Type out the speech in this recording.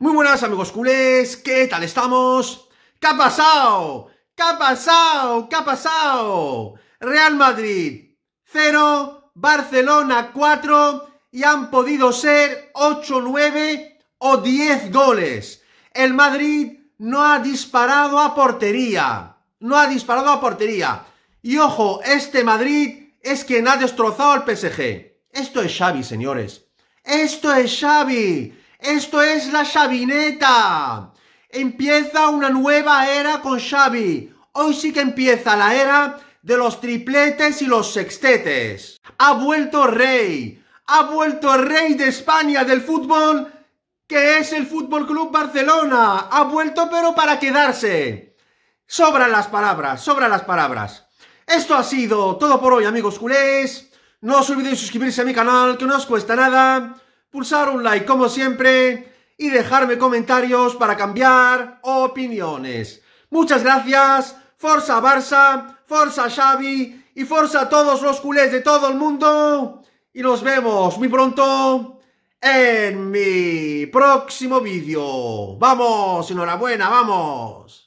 Muy buenas amigos culés, ¿qué tal estamos? ¿Qué ha pasado? ¿Qué ha pasado? ¿Qué ha pasado? Real Madrid 0, Barcelona 4 y han podido ser 8, 9 o 10 goles. El Madrid no ha disparado a portería, no ha disparado a portería. Y ojo, este Madrid es quien ha destrozado al PSG. Esto es Xavi, señores. Esto es Xavi. Esto es la chavineta. Empieza una nueva era con Xavi. Hoy sí que empieza la era de los tripletes y los sextetes. Ha vuelto rey. Ha vuelto rey de España del fútbol, que es el Fútbol Club Barcelona. Ha vuelto pero para quedarse. Sobran las palabras, sobran las palabras. Esto ha sido todo por hoy, amigos culés. No os olvidéis suscribirse a mi canal, que no os cuesta nada pulsar un like como siempre y dejarme comentarios para cambiar opiniones. Muchas gracias, Forza Barça, Forza Xavi y Forza a todos los culés de todo el mundo. Y nos vemos muy pronto en mi próximo vídeo. ¡Vamos! ¡Enhorabuena! ¡Vamos!